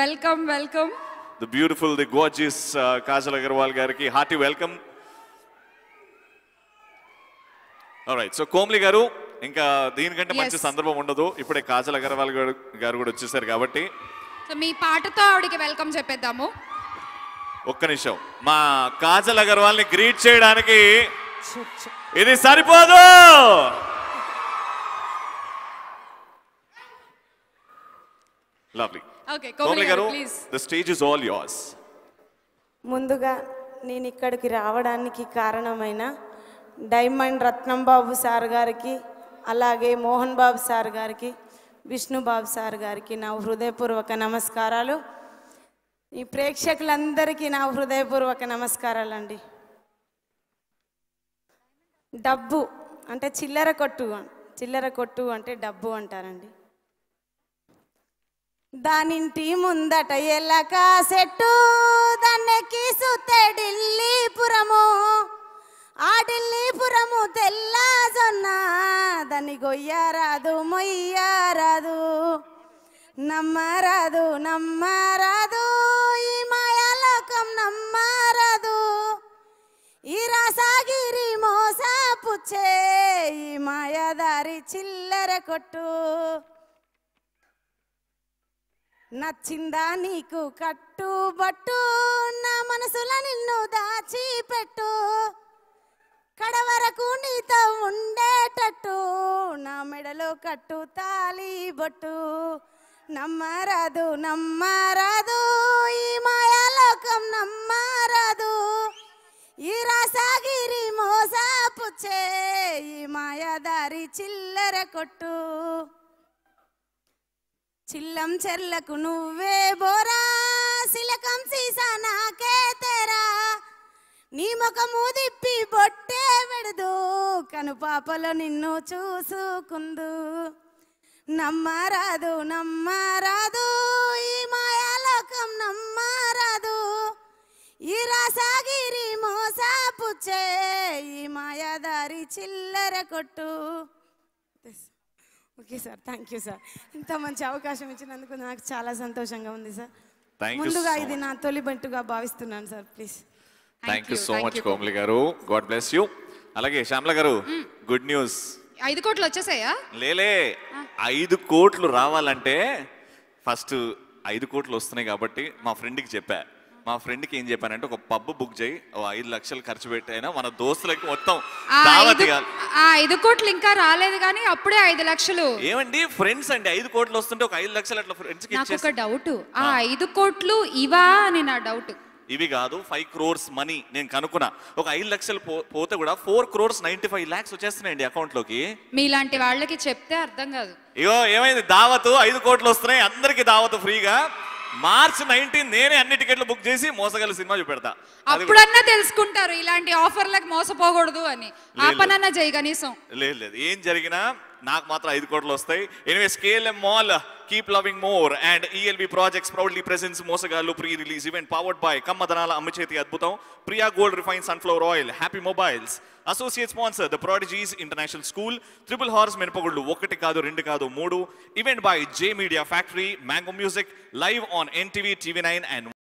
Welcome welcome the beautiful the gorgeous Kajal Aggarwal గారికి hearty welcome right so కోమ్లి గారు ఇంకా దీనికంటే మంచి సందర్భం ఉండదు ఇప్పుడే కాజల్ అగర్వాల్ గారు కూడా వచ్చేసారు కాబట్టి సో మీ పాటతో ఆవిడకి వెల్కమ్ చెప్పేద్దాము ఒక్క నిమిషం మా కాజల్ అగర్వాల్ ని గ్రీట్ చేయడానికి ఇది సరిపోదు ముందుగా నేను ఇక్కడికి రావడానికి కారణమైన డైమండ్ రత్నం బాబు సార్ గారికి అలాగే మోహన్ బాబు సార్ గారికి విష్ణు బాబు సార్ గారికి నా హృదయపూర్వక నమస్కారాలు ఈ ప్రేక్షకులందరికీ నా హృదయపూర్వక నమస్కారాలు అండి డబ్బు అంటే చిల్లర కొట్టు చిల్లర కొట్టు అంటే డబ్బు అంటారండి దానింటి ముందట ఎలక సెట్టు దాన్ని ఢిల్లీపురము ఆ ఢిల్లీపురము జొన్న దాన్ని గొయ్యారాదు మొయ్యారాదు నమ్మరాదు నమ్మరాదు ఈ మాయాలోకం నమ్మరాదు ఈ రాసాగిరి మోసపుచ్చే ఈ మాయాదారి చిల్లర కొట్టు నచ్చిందా నీకు కట్టు బట్టు నా మనసుల నిన్ను దాచి పెట్టు కడవరకు నీతో ఉండేటట్టు నా మెడలో కట్టు తాలి బొట్టు నమ్మరాదు నమ్మరాదు ఈ మాయాలోకం నమ్మరాదు ఈ రాసాగిరి మోసాపుచ్చే ఈ మాయాదారి చిల్లర కొట్టు చిల్లం చెర్లకు నువ్వే బోరా శిలకం సీసా నాకే తెరా నీ ముఖము దిప్పి బొట్టే పెడదు పాపలో నిన్ను చూసుకుందు నమ్మరాదు నమ్మరాదు ఈ మాయాలోకం నమ్మరాదు ఈ రాసాగిరి మోసాపుచ్చే ఈ మాయాదారి చిల్లర కొట్టు okay sir thank you sir ఇంత మంచి అవకాశం ఇచ్చినందుకు నాకు చాలా సంతోషంగా ఉంది సార్ ముందుగా ఇది నా తొలి బంటుగా భావిస్తున్నాను sir please thank you so much Komali గారు గాడ్ బ్లెస్ యూ అలాగే శ్యామల గారు గుడ్ hmm. న్యూస్ ఐదు కోట్లు వచ్చేసాయా లేలే ఐదు కోట్లు రావాలంటే ఫస్ట్ ఐదు కోట్లు వస్తున్నాయి కాబట్టి మా ఫ్రెండ్కి చెప్పా మా ఫ్రెండ్కి ఏం చెప్పానంటే ఒక పబ్ బుక్ చేయి ఓ ఐదు లక్షలు ఖర్చు పెట్టైనా మన దోస్తులకి మొత్తం ఐదు కోట్లు ఇంకా రాలేదు కానీ అప్పుడే ఐదు లక్షలు ఏమండి ఫ్రెండ్స్ అండి ఐదు కోట్లు వస్తుంటే ఒక ఐదు లక్షలు అట్లా ఫ్రెండ్స్ కి నాకు ఒక డౌట్ ఆ ఐదు కోట్లు ఇవా అని నా డౌట్ ఇవి కాదు ఫైవ్ క్రోర్స్ మనీ నేను కనుక్కున్నా ఒక ఐదు లక్షలు పోతే కూడా four crores ninety five lakhs వచ్చేస్తున్నాయండి అకౌంట్ లోకి మీలాంటి వాళ్ళకి చెప్తే అర్థం కాదు ఇగో ఏమైంది దావతు ఐదు కోట్లు వస్తున్నాయి అందరికి దావతు ఫ్రీగా మార్చ్ నైన్టీన్ నేనే అన్ని టికెట్లు బుక్ చేసి మోసగల సినిమా చూపెడతా అప్పుడన్నా తెలుసుకుంటారు ఇలాంటి ఆఫర్లకు మోసపోకూడదు అని ఆ పనన్నా చేయి కనీసం లేదు లేదు ఏం జరిగినా నాకు మాత్రం ఐదు కోట్లు వస్తాయి anyway scale mall keep loving more and ELB projects proudly presents Mosagallu pre release event powered by కమ్మదనాల అమ్మచేతి అద్భుతం Priya gold refine sunflower oil happy mobiles associate sponsor the prodigies international school triple horse మినపగుళ్ళు ఒకటి కాదు రెండు కాదు మూడు event by J media factory mango music live on NTV TV nine and